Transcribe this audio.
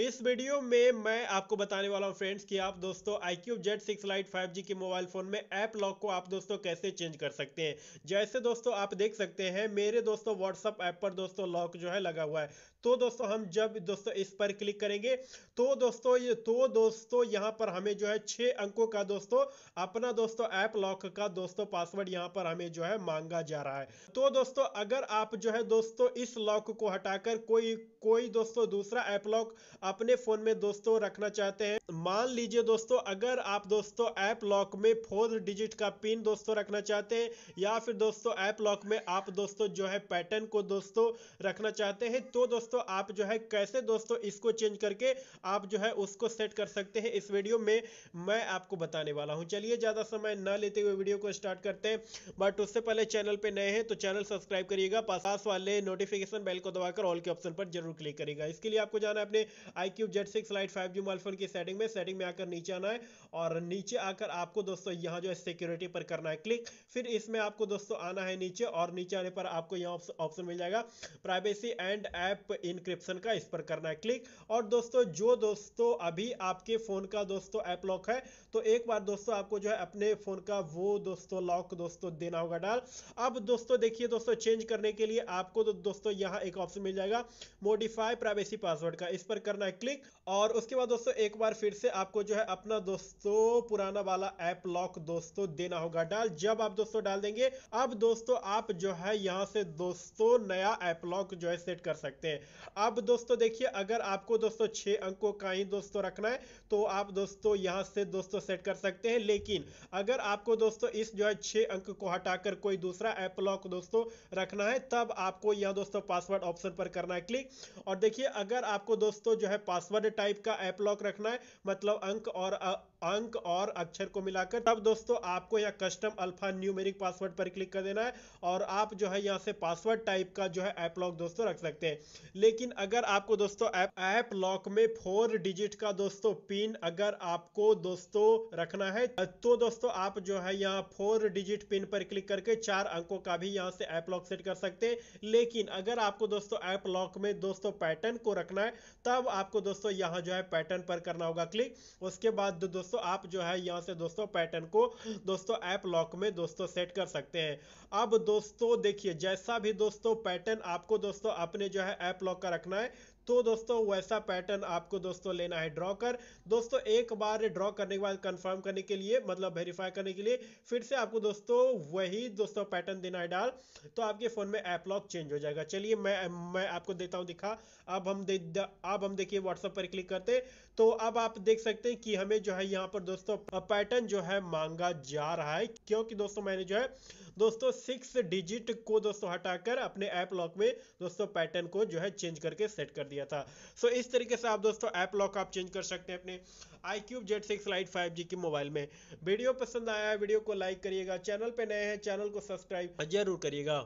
इस वीडियो में मैं आपको बताने वाला हूं फ्रेंड्स कि आप दोस्तों iQOO Z six Lite five के मोबाइल फोन में ऐप लॉक को आप दोस्तों कैसे चेंज कर सकते हैं जैसे दोस्तों आप देख सकते हैं मेरे दोस्तों व्हाट्सअप ऐप पर दोस्तों लॉक जो है लगा हुआ है तो दोस्तों हम जब दोस्तों इस पर क्लिक करेंगे तो दोस्तों ये तो दोस्तों यहाँ पर हमें जो है छह अंकों का दोस्तों अपना दोस्तों ऐप लॉक का दोस्तों पासवर्ड यहाँ पर हमें जो है मांगा जा रहा है तो दोस्तों अगर आप जो है दोस्तों इस लॉक को हटाकर कोई कोई दोस्तों दूसरा ऐप लॉक अपने फोन में दोस्तों रखना चाहते हैं मान लीजिए दोस्तों अगर आप दोस्तों ऐप लॉक में फोर डिजिट का पिन दोस्तों रखना चाहते हैं या फिर दोस्तों ऐप लॉक में आप दोस्तों जो है पैटर्न को दोस्तों रखना चाहते हैं तो दोस्तों आप जो है कैसे दोस्तों इसको चेंज करके आप जो है उसको सेट कर सकते हैं इस वीडियो में मैं आपको बताने वाला हूँ चलिए ज़्यादा समय न लेते हुए वीडियो को स्टार्ट करते हैं बट उससे पहले चैनल पर नए हैं तो चैनल सब्सक्राइब करिएगा पास वाले नोटिफिकेशन बेल को दबाकर ऑल के ऑप्शन पर जरूर क्लिक करेगा इसके लिए आपको जाना है अपने iQOO Z six Lite five G mobile phone की सेटिंग में सेटिंग में आकर नीचे आना है और नीचे आकर आपको दोस्तों यहाँ जो है सिक्योरिटी पर करना है क्लिक फिर इसमें आपको दोस्तों आना है नीचे और नीचे आने पर आपको यहाँ ऑप्शन मिल जाएगा प्राइवेसी एंड ऐप इनक्रिप्शन का इस पर करना है क्लिक और दोस्तों जो दोस्तों अभी आपके फोन का दोस्तों ऐप लॉक है तो एक बार दोस्तों आपको जो है अपने फोन का वो दोस्तों लॉक दोस्तों देना होगा डाल अब दोस्तों देखिए दोस्तों चेंज करने के लिए आपको तो दोस्तों यहाँ एक ऑप्शन मिल जाएगा मोडिफाई प्राइवेसी पासवर्ड का इस पर करना करना है क्लिक और उसके बाद दोस्तों एक बार फिर से आपको जो है अपना दोस्तों पुराना वाला ऐप लॉक दोस्तों देना होगा डाल जब आप दोस्तों डाल देंगे अब दोस्तों आप जो है यहां से दोस्तों नया ऐप लॉक जो है सेट कर सकते हैं अब दोस्तों देखिए अगर आपको दोस्तों छह अंकों का ही दोस्तों रखना है तो आप दोस्तों यहां से दोस्तों सेट कर सकते हैं लेकिन अगर आपको दोस्तों इस जो है छह अंक को हटाकर कोई दूसरा ऐप लॉक दोस्तों रखना है तब आपको यहां दोस्तों पासवर्ड ऑप्शन पर करना है क्लिक और देखिए अगर आपको दोस्तों जो है पासवर्ड टाइप का ऐप लॉक रखना है मतलब अंक और अंक और अक्षर को मिलाकर तब दोस्तों आपको यहाँ कस्टम अल्फा न्यूमेरिक पासवर्ड पर क्लिक कर देना है और आप जो है यहाँ से पासवर्ड टाइप का जो है ऐप लॉक दोस्तों रख सकते हैं लेकिन अगर आपको दोस्तों ऐप लॉक में फोर डिजिट का दोस्तों पिन अगर आपको दोस्तों रखना है तो दोस्तों आप जो है यहाँ फोर डिजिट पिन पर क्लिक करके चार अंकों का भी यहाँ से ऐप लॉक सेट कर सकते हैं लेकिन अगर आपको दोस्तों ऐप लॉक में दोस्तों पैटर्न को रखना है तब आप आपको दोस्तों यहाँ जो है पैटर्न पर करना होगा क्लिक उसके बाद दोस्तों आप जो है यहाँ से दोस्तों पैटर्न को दोस्तों ऐप लॉक में दोस्तों सेट कर सकते हैं अब दोस्तों देखिए जैसा भी दोस्तों पैटर्न आपको दोस्तों अपने जो है ऐप लॉक का रखना है तो दोस्तों वैसा पैटर्न आपको दोस्तों लेना है ड्रॉ कर दोस्तों एक बार ड्रॉ करने के बाद कंफर्म करने के लिए मतलब वेरीफाई करने के लिए फिर से आपको दोस्तों वही दोस्तों पैटर्न देना है डाल तो आपके फोन में ऐप लॉक चेंज हो जाएगा चलिए मैं मैं आपको देता हूँ दिखा अब हम दे अब हम देखिए व्हाट्सएप पर क्लिक करते तो अब आप देख सकते हैं कि हमें जो है यहाँ पर दोस्तों पैटर्न जो है मांगा जा रहा है क्योंकि दोस्तों मैंने जो है दोस्तों सिक्स डिजिट को दोस्तों हटाकर अपने ऐप लॉक में दोस्तों पैटर्न को जो है चेंज करके सेट कर दिया था सो इस तरीके से आप दोस्तों ऐप लॉक आप चेंज कर सकते हैं अपने iQOO Z six Lite five G के मोबाइल में वीडियो पसंद आया वीडियो को लाइक करिएगा चैनल पे नए हैं चैनल को सब्सक्राइब जरूर करिएगा